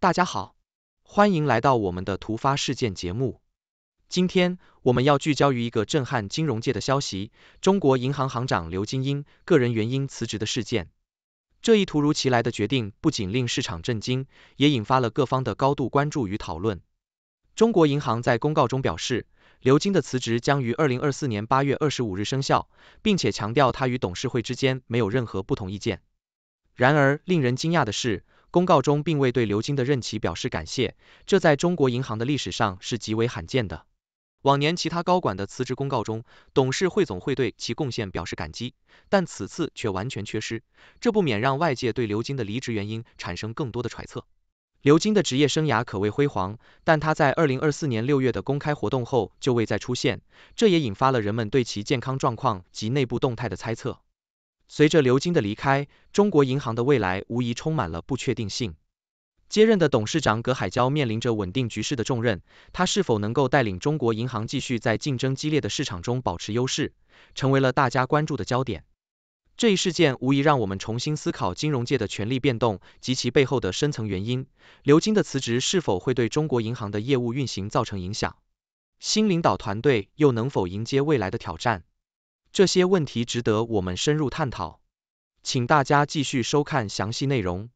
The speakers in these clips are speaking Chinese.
大家好，欢迎来到我们的突发事件节目。今天我们要聚焦于一个震撼金融界的消息：中国银行行长刘金英个人原因辞职的事件。这一突如其来的决定不仅令市场震惊，也引发了各方的高度关注与讨论。中国银行在公告中表示，刘金的辞职将于2024年8月25日生效，并且强调他与董事会之间没有任何不同意见。然而，令人惊讶的是，公告中并未对刘金的任期表示感谢，这在中国银行的历史上是极为罕见的。往年其他高管的辞职公告中，董事会总会对其贡献表示感激，但此次却完全缺失，这不免让外界对刘金的离职原因产生更多的揣测。刘金的职业生涯可谓辉煌，但他在二零二四年六月的公开活动后就未再出现，这也引发了人们对其健康状况及内部动态的猜测。随着刘晶的离开，中国银行的未来无疑充满了不确定性。接任的董事长葛海蛟面临着稳定局势的重任，他是否能够带领中国银行继续在竞争激烈的市场中保持优势，成为了大家关注的焦点。这一事件无疑让我们重新思考金融界的权力变动及其背后的深层原因。刘晶的辞职是否会对中国银行的业务运行造成影响？新领导团队又能否迎接未来的挑战？这些问题值得我们深入探讨，请大家继续收看详细内容。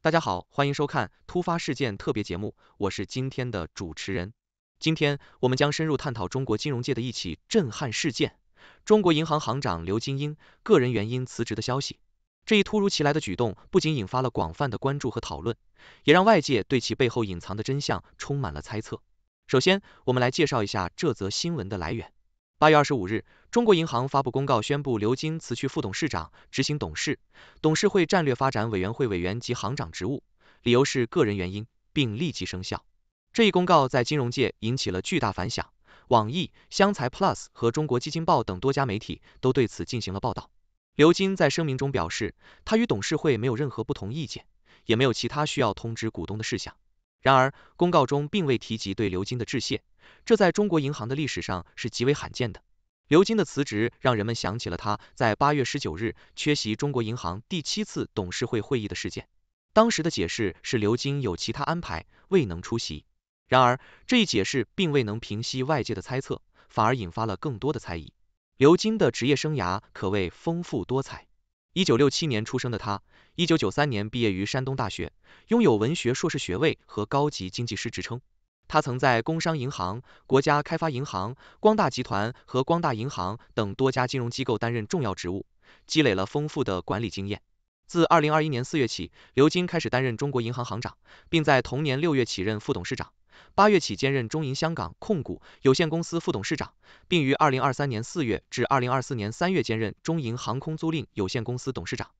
大家好，欢迎收看突发事件特别节目，我是今天的主持人。今天我们将深入探讨中国金融界的一起震撼事件——中国银行行长刘金英个人原因辞职的消息。这一突如其来的举动不仅引发了广泛的关注和讨论，也让外界对其背后隐藏的真相充满了猜测。首先，我们来介绍一下这则新闻的来源。八月二十五日。中国银行发布公告，宣布刘金辞去副董事长、执行董事、董事会战略发展委员会委员及行长职务，理由是个人原因，并立即生效。这一公告在金融界引起了巨大反响，网易、湘财 Plus 和中国基金报等多家媒体都对此进行了报道。刘金在声明中表示，他与董事会没有任何不同意见，也没有其他需要通知股东的事项。然而，公告中并未提及对刘金的致谢，这在中国银行的历史上是极为罕见的。刘金的辞职让人们想起了他在八月十九日缺席中国银行第七次董事会会议的事件。当时的解释是刘金有其他安排未能出席，然而这一解释并未能平息外界的猜测，反而引发了更多的猜疑。刘金的职业生涯可谓丰富多彩。一九六七年出生的他，一九九三年毕业于山东大学，拥有文学硕士学位和高级经济师职称。他曾在工商银行、国家开发银行、光大集团和光大银行等多家金融机构担任重要职务，积累了丰富的管理经验。自2021年4月起，刘金开始担任中国银行行长，并在同年6月起任副董事长；8月起兼任中银香港控股有限公司副董事长，并于2023年4月至2024年3月兼任中银航空租赁有限公司董事长。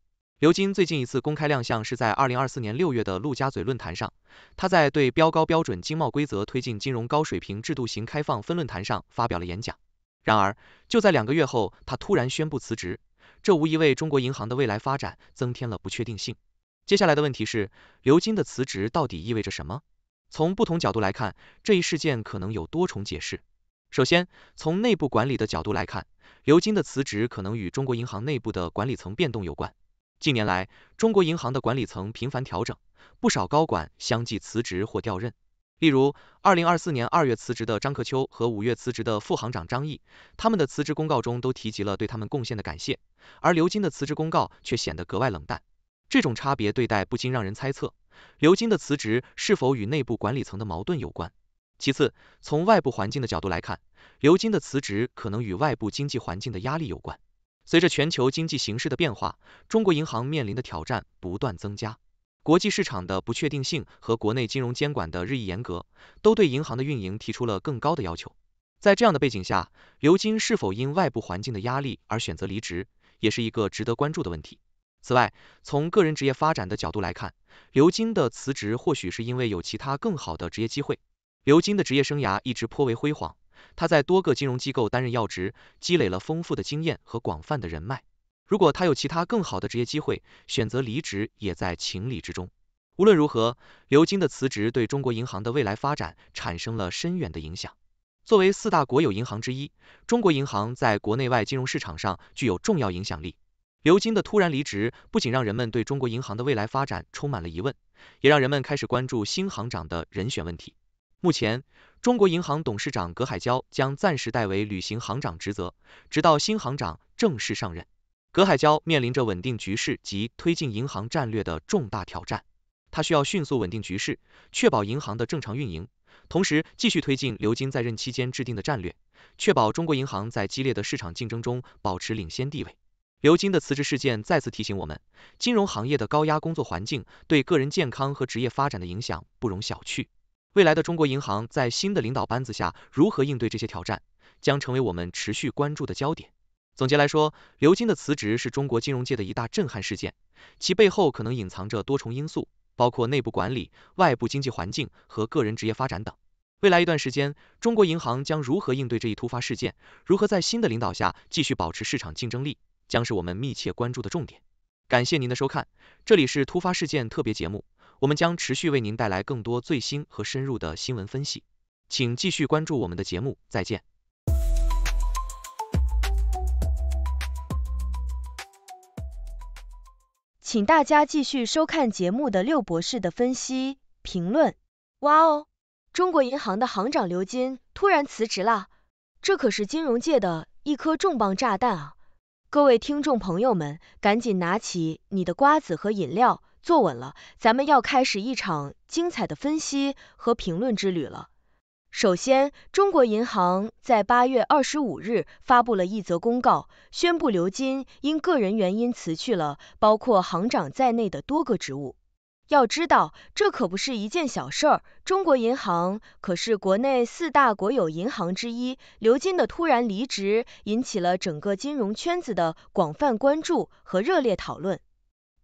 刘金最近一次公开亮相是在二零二四年六月的陆家嘴论坛上，他在对标高标准经贸规则推进金融高水平制度型开放分论坛上发表了演讲。然而，就在两个月后，他突然宣布辞职，这无疑为中国银行的未来发展增添了不确定性。接下来的问题是，刘金的辞职到底意味着什么？从不同角度来看，这一事件可能有多重解释。首先，从内部管理的角度来看，刘金的辞职可能与中国银行内部的管理层变动有关。近年来，中国银行的管理层频繁调整，不少高管相继辞职或调任。例如，二零二四年二月辞职的张克秋和五月辞职的副行长张毅，他们的辞职公告中都提及了对他们贡献的感谢，而刘金的辞职公告却显得格外冷淡。这种差别对待不禁让人猜测，刘金的辞职是否与内部管理层的矛盾有关？其次，从外部环境的角度来看，刘金的辞职可能与外部经济环境的压力有关。随着全球经济形势的变化，中国银行面临的挑战不断增加。国际市场的不确定性和国内金融监管的日益严格，都对银行的运营提出了更高的要求。在这样的背景下，刘金是否因外部环境的压力而选择离职，也是一个值得关注的问题。此外，从个人职业发展的角度来看，刘金的辞职或许是因为有其他更好的职业机会。刘金的职业生涯一直颇为辉煌。他在多个金融机构担任要职，积累了丰富的经验和广泛的人脉。如果他有其他更好的职业机会，选择离职也在情理之中。无论如何，刘金的辞职对中国银行的未来发展产生了深远的影响。作为四大国有银行之一，中国银行在国内外金融市场上具有重要影响力。刘金的突然离职不仅让人们对中国银行的未来发展充满了疑问，也让人们开始关注新行长的人选问题。目前，中国银行董事长葛海蛟将暂时代为履行行长职责，直到新行长正式上任。葛海蛟面临着稳定局势及推进银行战略的重大挑战，他需要迅速稳定局势，确保银行的正常运营，同时继续推进刘金在任期间制定的战略，确保中国银行在激烈的市场竞争中保持领先地位。刘金的辞职事件再次提醒我们，金融行业的高压工作环境对个人健康和职业发展的影响不容小觑。未来的中国银行在新的领导班子下如何应对这些挑战，将成为我们持续关注的焦点。总结来说，刘金的辞职是中国金融界的一大震撼事件，其背后可能隐藏着多重因素，包括内部管理、外部经济环境和个人职业发展等。未来一段时间，中国银行将如何应对这一突发事件，如何在新的领导下继续保持市场竞争力，将是我们密切关注的重点。感谢您的收看，这里是突发事件特别节目。我们将持续为您带来更多最新和深入的新闻分析，请继续关注我们的节目，再见。请大家继续收看节目的六博士的分析评论。哇哦，中国银行的行长刘金突然辞职了，这可是金融界的一颗重磅炸弹啊！各位听众朋友们，赶紧拿起你的瓜子和饮料。坐稳了，咱们要开始一场精彩的分析和评论之旅了。首先，中国银行在八月二十五日发布了一则公告，宣布刘金因个人原因辞去了包括行长在内的多个职务。要知道，这可不是一件小事。中国银行可是国内四大国有银行之一，刘金的突然离职引起了整个金融圈子的广泛关注和热烈讨论。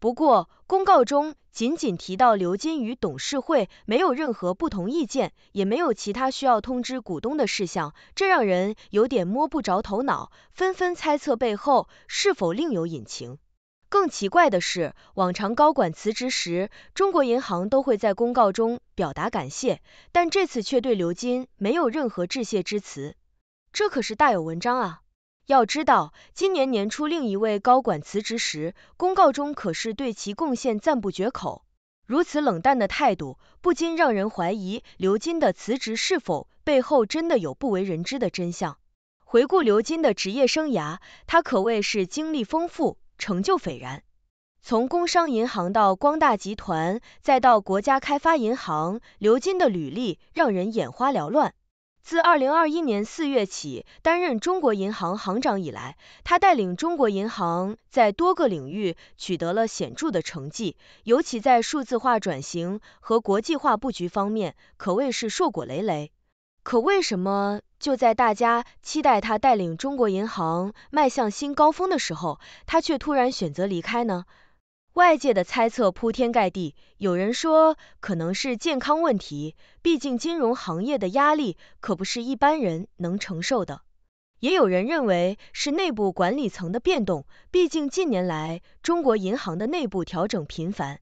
不过，公告中仅仅提到刘金与董事会没有任何不同意见，也没有其他需要通知股东的事项，这让人有点摸不着头脑，纷纷猜测背后是否另有隐情。更奇怪的是，往常高管辞职时，中国银行都会在公告中表达感谢，但这次却对刘金没有任何致谢之词，这可是大有文章啊！要知道，今年年初另一位高管辞职时，公告中可是对其贡献赞不绝口。如此冷淡的态度，不禁让人怀疑刘金的辞职是否背后真的有不为人知的真相。回顾刘金的职业生涯，他可谓是经历丰富，成就斐然。从工商银行到光大集团，再到国家开发银行，刘金的履历让人眼花缭乱。自二零二一年四月起担任中国银行行长以来，他带领中国银行在多个领域取得了显著的成绩，尤其在数字化转型和国际化布局方面可谓是硕果累累。可为什么就在大家期待他带领中国银行迈向新高峰的时候，他却突然选择离开呢？外界的猜测铺天盖地，有人说可能是健康问题，毕竟金融行业的压力可不是一般人能承受的；也有人认为是内部管理层的变动，毕竟近年来中国银行的内部调整频繁；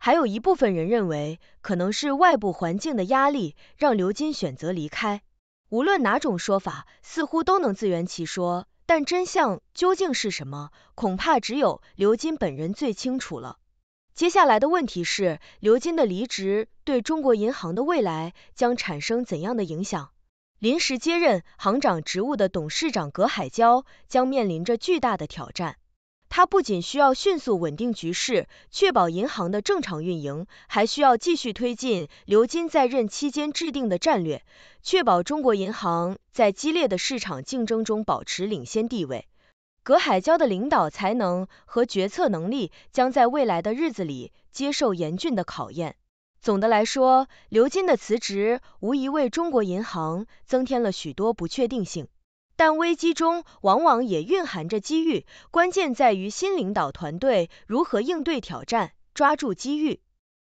还有一部分人认为可能是外部环境的压力让刘金选择离开。无论哪种说法，似乎都能自圆其说。但真相究竟是什么，恐怕只有刘金本人最清楚了。接下来的问题是，刘金的离职对中国银行的未来将产生怎样的影响？临时接任行长职务的董事长葛海娇将面临着巨大的挑战。它不仅需要迅速稳定局势，确保银行的正常运营，还需要继续推进刘金在任期间制定的战略，确保中国银行在激烈的市场竞争中保持领先地位。葛海蛟的领导才能和决策能力将在未来的日子里接受严峻的考验。总的来说，刘金的辞职无疑为中国银行增添了许多不确定性。但危机中往往也蕴含着机遇，关键在于新领导团队如何应对挑战、抓住机遇。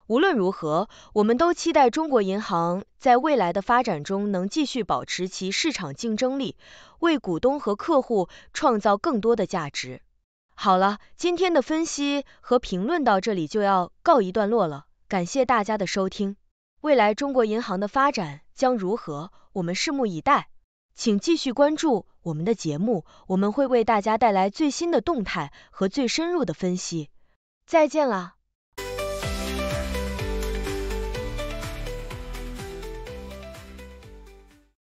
无论如何，我们都期待中国银行在未来的发展中能继续保持其市场竞争力，为股东和客户创造更多的价值。好了，今天的分析和评论到这里就要告一段落了，感谢大家的收听。未来中国银行的发展将如何，我们拭目以待。请继续关注我们的节目，我们会为大家带来最新的动态和最深入的分析。再见了。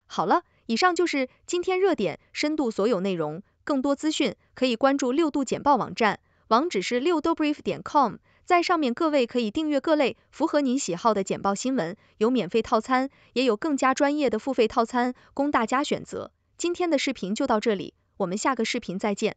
好了，以上就是今天热点深度所有内容。更多资讯可以关注六度简报网站，网址是六度 brief 点 com。在上面，各位可以订阅各类符合您喜好的简报新闻，有免费套餐，也有更加专业的付费套餐供大家选择。今天的视频就到这里，我们下个视频再见。